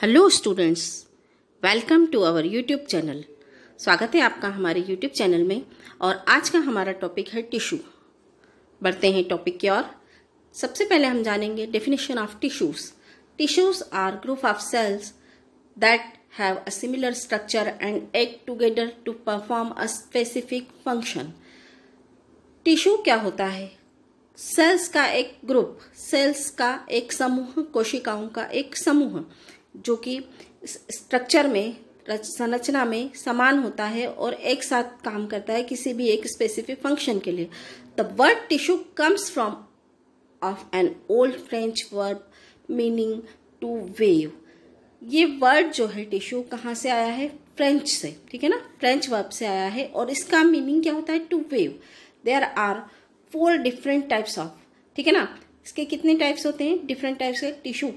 hello students welcome to our YouTube channel स्वागत है आपका हमारे यूट्यूब चैनल में और आज का हमारा टॉपिक है टिश्यू बढ़ते हैं टॉपिक की ओर सबसे पहले हम जानेंगे definition of tissues tissues are group of cells that have a similar structure and act together to perform a specific function tissue क्या होता है सेल्स का एक ग्रुप सेल्स का एक समूह कोशिकाओं का एक समूह जो कि स्ट्रक्चर में संरचना में समान होता है और एक साथ काम करता है किसी भी एक स्पेसिफिक फंक्शन के लिए the word tissue comes from of an old French verb meaning to weave ये वर्ड जो है टिश्यू कहाँ से आया है फ्रेंच से ठीक है ना फ्रेंच वर्ब से आया है और इसका मीनिंग क्या होता है to weave there are four different types of ठीक है ना इसके कितने टाइप्स होते हैं डिफरेंट टाइप्स के टिश्यू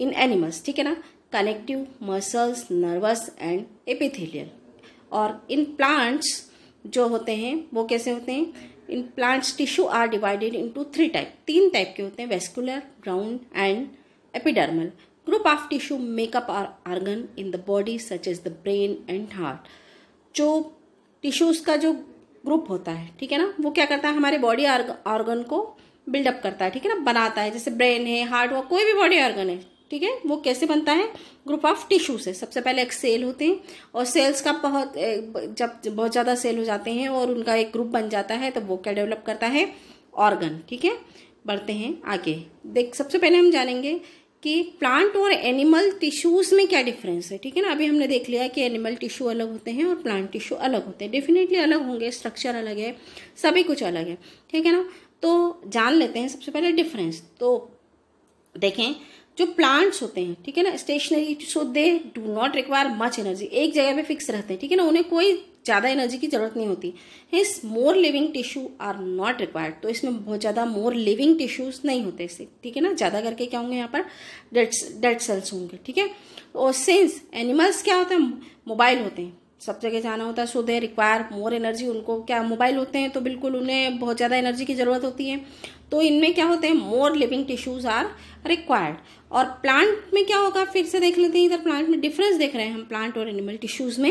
इन एनिमल्स ठीक है ना connective muscles nervous and epithelial और इन plants जो होते हैं वो कैसे होते हैं in plants tissue are divided into three type तीन टाइप के होते हैं vascular ground and epidermal group of tissue make up are organ in the body such is the brain and heart जो टिश्यूज का जो ग्रुप होता है ठीक है ना वो क्या करता है हमारे बॉडी ऑर्गन को बिल्डअप करता है ठीक है ना बनाता है जैसे ब्रेन है हार्ट हुआ कोई भी बॉडी ऑर्गन है ठीक है वो कैसे बनता है ग्रुप ऑफ टिश्यू से सबसे पहले एक सेल होते हैं और सेल्स का बहुत जब बहुत ज़्यादा सेल हो जाते हैं और उनका एक ग्रुप बन जाता है तो वो क्या डेवलप करता है ऑर्गन ठीक है बढ़ते हैं आगे देख सबसे पहले हम जानेंगे कि प्लांट और एनिमल टिश्यूज़ में क्या डिफरेंस है ठीक है ना अभी हमने देख लिया कि एनिमल टिश्यू अलग होते हैं और प्लांट टिश्यू अलग होते हैं डेफिनेटली अलग होंगे स्ट्रक्चर अलग है सभी कुछ अलग है ठीक है ना तो जान लेते हैं सबसे पहले डिफरेंस तो देखें जो प्लांट्स होते हैं ठीक है ना stationary so they do not require much energy एक जगह पे फिक्स रहते हैं ठीक है ना उन्हें कोई ज़्यादा एनर्जी की ज़रूरत नहीं होती hence more living tissue are not required तो इसमें बहुत ज़्यादा मोर लिविंग टिश्यूज नहीं होते इससे ठीक है ना ज़्यादा करके क्या होंगे यहाँ पर डेड डेड सेल्स होंगे ठीक है और सिंस एनिमल्स क्या होते हैं मोबाइल होते हैं सब जगह जाना होता है सो दे रिक्वायर मोर एनर्जी उनको क्या मोबाइल होते हैं तो बिल्कुल उन्हें बहुत ज़्यादा एनर्जी की ज़रूरत होती है तो इनमें क्या होते हैं more living tissues are required और प्लांट में क्या होगा फिर से देख लेते हैं इधर प्लांट में डिफरेंस देख रहे हैं हम प्लांट और एनिमल टिश्यूज में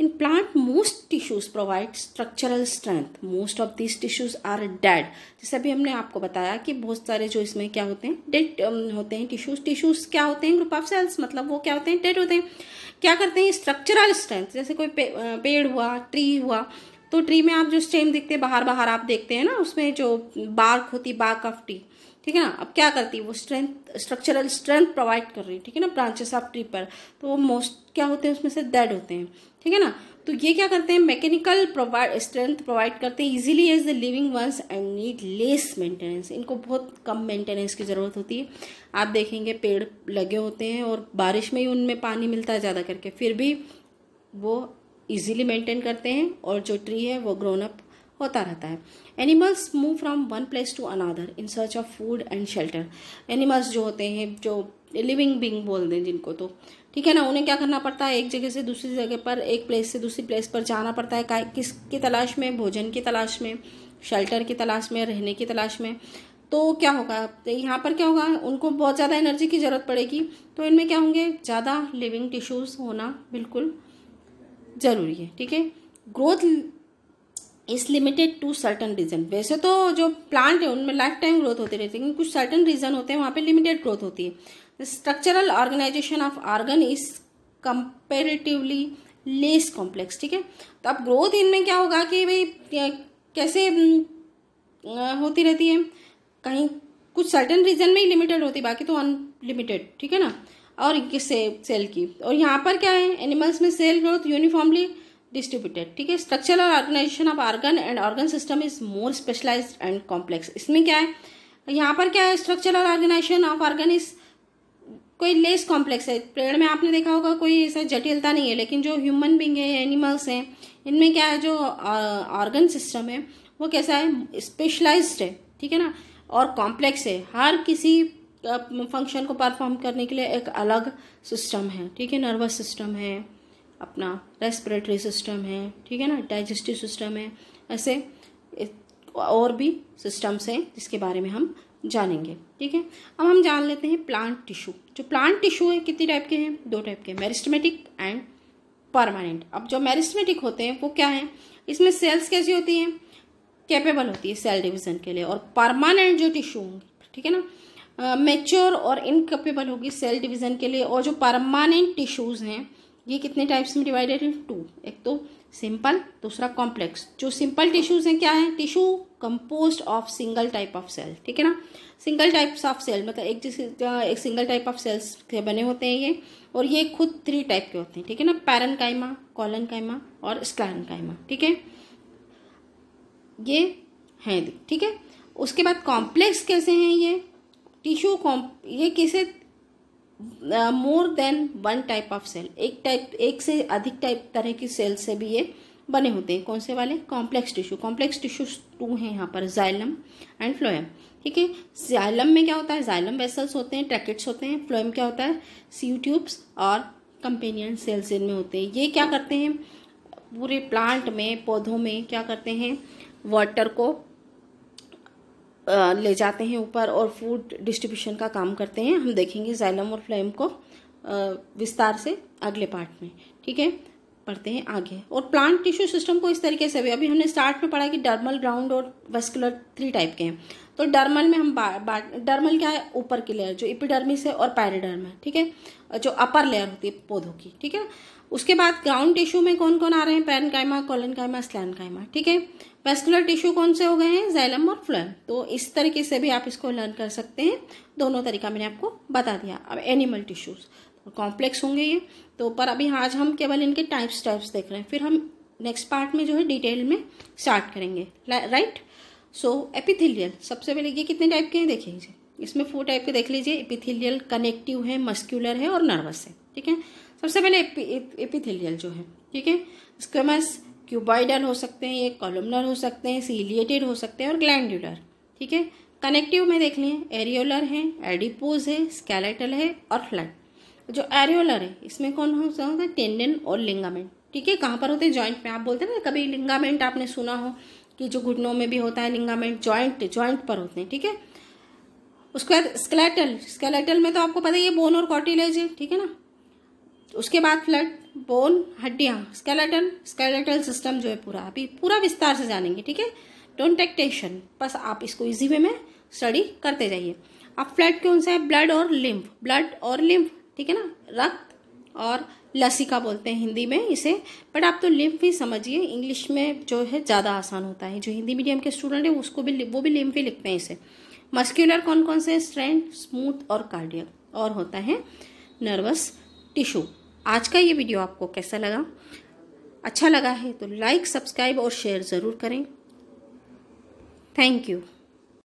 in plant most tissues provide structural strength most of this tissues are dead जैसे अभी हमने आपको बताया कि बहुत सारे जो इसमें क्या होते हैं डेड um, होते हैं टिश्यूज टिश्यूज क्या होते हैं ग्रुप ऑफ सेल्स मतलब वो क्या होते हैं डेड होते हैं क्या करते हैं स्ट्रक्चरल स्ट्रेंथ जैसे कोई पे, uh, पेड़ हुआ ट्री हुआ तो ट्री में आप जो स्टेम देखते हैं बाहर बाहर आप देखते हैं ना उसमें जो बार्क होती बार्क ऑफ ट्री ठीक है ना अब क्या करती है वो स्ट्रेंथ स्ट्रक्चरल स्ट्रेंथ प्रोवाइड कर रही है ठीक है ना ब्रांचेस ऑफ ट्री पर तो वो मोस्ट क्या होते हैं उसमें से डेड होते हैं ठीक है ना तो ये क्या करते हैं मैकेनिकल प्रोवाइड स्ट्रेंथ प्रोवाइड करते हैं easily as the living ones and need less maintenance इनको बहुत कम मेंटेनेंस की ज़रूरत होती है आप देखेंगे पेड़ लगे होते हैं और बारिश में ही उनमें पानी मिलता है ज़्यादा करके फिर भी वो इजीली मेंटेन करते हैं और जो ट्री है वो ग्रोन अप होता रहता है animals move from one place to another in search of food and shelter animals जो होते हैं जो लिविंग बींग बोल दें जिनको तो ठीक है ना उन्हें क्या करना पड़ता है एक जगह से दूसरी जगह पर एक प्लेस से दूसरी प्लेस पर जाना पड़ता है किसकी तलाश में भोजन की तलाश में शेल्टर की तलाश में रहने की तलाश में तो क्या होगा तो यहाँ पर क्या होगा उनको बहुत ज़्यादा एनर्जी की ज़रूरत पड़ेगी तो इनमें क्या होंगे ज़्यादा लिविंग टिश्यूज़ होना बिल्कुल ज़रूरी है ठीक है growth is limited to certain region वैसे तो जो प्लांट है उनमें लाइफ टाइम ग्रोथ होती रहती है लेकिन कुछ सर्टन रीज़न होते हैं वहाँ पे लिमिटेड ग्रोथ होती है structural organisation of organ is comparatively less complex ठीक है तो अब ग्रोथ इनमें क्या होगा कि भाई कैसे होती रहती है कहीं कुछ सर्टन रीजन में ही लिमिटेड होती बाकी तो अनलिमिटेड ठीक है ना और से, सेल की और यहाँ पर क्या है एनिमल्स में सेल ग्रोथ यूनिफॉर्मली डिस्ट्रीब्यूटेड ठीक है स्ट्रक्चर और organisation of organ and organ system is more specialised and complex इसमें क्या है यहाँ पर क्या है स्ट्रक्चर और ऑर्गेनाइजेशन ऑफ ऑर्गन इज कोई लेस कॉम्प्लेक्स है पेड़ में आपने देखा होगा कोई ऐसा जटिलता नहीं है लेकिन जो ह्यूमन बींग है एनिमल्स हैं इनमें क्या है जो ऑर्गन सिस्टम है वो कैसा है स्पेशलाइज्ड है ठीक है ना और कॉम्प्लेक्स है हर किसी फंक्शन को परफॉर्म करने के लिए एक अलग सिस्टम है ठीक है नर्वस सिस्टम है अपना रेस्पिरेटरी सिस्टम है ठीक है ना डाइजेस्टिव सिस्टम है ऐसे और भी सिस्टम्स हैं जिसके बारे में हम जानेंगे ठीक है अब हम जान लेते हैं प्लांट टिश्यू जो प्लांट टिश्यू है कितने टाइप के हैं दो टाइप के मेरिस्टमेटिक एंड परमानेंट अब जो मेरिस्टमेटिक होते हैं वो क्या है इसमें सेल्स कैसी होती हैं कैपेबल होती है सेल डिविजन के लिए और परमानेंट जो टिश्यू होंगे ठीक है ना मेच्योर और इनकेपेबल होगी सेल डिवीज़न के लिए और जो परमानेंट टिश्यूज़ हैं ये कितने टाइप्स में डिवाइडेड है टू एक तो सिंपल दूसरा कॉम्प्लेक्स जो सिंपल टिश्यूज हैं क्या है tissue compose of single type of cell ठीक है ना सिंगल टाइप्स ऑफ सेल मतलब एक जिस एक सिंगल टाइप ऑफ सेल्स के बने होते हैं ये और ये खुद थ्री टाइप के होते हैं ठीक है ना पैरन कायमा कॉलन कायमा और स्क्लान कायमा ठीक है ये हैं ठीक है उसके बाद कॉम्प्लेक्स कैसे हैं ये टिश्यू कॉम्प ये किसे more than one type of cell एक टाइप एक से अधिक टाइप तरह की सेल से भी ये बने होते हैं कौन से वाले complex tissue complex tissue two हैं यहाँ पर जाइलम एंड फ्लोएम ठीक है जाइलम में क्या होता है जाइलम वेसल्स होते हैं ट्रैकेट्स होते हैं फ्लोएम क्या होता है सी ट्यूब्स और कंपेनियन सेल्स इनमें होते हैं ये क्या करते हैं पूरे प्लांट में पौधों में क्या करते हैं वाटर को ले जाते हैं ऊपर और फूड डिस्ट्रीब्यूशन का काम करते हैं हम देखेंगे जैलम और फ्लेम को विस्तार से अगले पार्ट में ठीक है पढ़ते हैं आगे और प्लांट टिश्यू सिस्टम को इस तरीके से भी अभी हमने स्टार्ट में पढ़ा कि डर्मल ग्राउंड और वेस्कुलर थ्री टाइप के हैं तो डर्मल में हम डर्मल क्या है ऊपर की लेयर जो इपिडर्मिस है और पैरिडर्म है ठीक है जो अपर लेयर होती है पौधों की ठीक है उसके बाद ग्राउंड टिश्यू में कौन कौन आ रहे हैं पैनकाइमा स्लैन स्लैनकाइमा ठीक है वेस्कुलर टिश्यू कौन से हो गए हैं जैलम और फ्लोएम तो इस तरीके से भी आप इसको लर्न कर सकते हैं दोनों तरीका मैंने आपको बता दिया अब एनिमल टिश्यूज कॉम्प्लेक्स होंगे ये तो पर अभी आज हम केवल इनके टाइप्स टाइप्स देख रहे हैं फिर हम नेक्स्ट पार्ट में जो है डिटेल में स्टार्ट करेंगे राइट सो एपिथिलियल सबसे पहले ये कितने टाइप के हैं देख लीजिए इसमें फोर टाइप के देख लीजिए एपिथिलियल कनेक्टिव है मस्क्यूलर है और नर्वस है ठीक है सबसे पहले एपिथिलियल जो है ठीक है स्क्वेमस क्यूबाइडल हो सकते हैं ये कॉलमनर हो सकते हैं सीलिएटेड हो सकते हैं और ग्लैंडुलर ठीक है कनेक्टिव में देख लें एरियोलर है एडिपोज है स्केलेटल है और फ्लड जो एरियोलर है इसमें कौन हो सकता है टेंडन और लिंगामेंट ठीक है कहाँ पर होते हैं जॉइंट में आप बोलते हैं ना कभी लिंगामेंट आपने सुना हो कि जो घुटनों में भी होता है लिंगामेंट जॉइंट जॉइंट पर होते हैं ठीक है उसके बाद स्केलेटल स्केलेटल में तो आपको पता है ये बोन और कॉटिलेज है ठीक है ना उसके बाद फ्लड बोन हड्डियाँ स्केलेटन स्केलेटल सिस्टम जो है पूरा अभी पूरा विस्तार से जानेंगे ठीक है डोंट टेक टेंशन बस आप इसको इजी वे में स्टडी करते जाइए अब फ्लड कौन सा है ब्लड और लिम्फ ब्लड और लिम्फ ठीक है ना रक्त और लसिका बोलते हैं हिंदी में इसे बट आप तो लिम्फ ही समझिए इंग्लिश में जो है ज़्यादा आसान होता है जो हिंदी मीडियम के स्टूडेंट है उसको भी वो भी लिम्फ ही लिखते हैं इसे मस्क्यूलर कौन कौन से स्ट्रेंथ स्मूथ और कार्डियल और होता है नर्वस टिश्यू आज का ये वीडियो आपको कैसा लगा अच्छा लगा है तो लाइक सब्सक्राइब और शेयर ज़रूर करें थैंक यू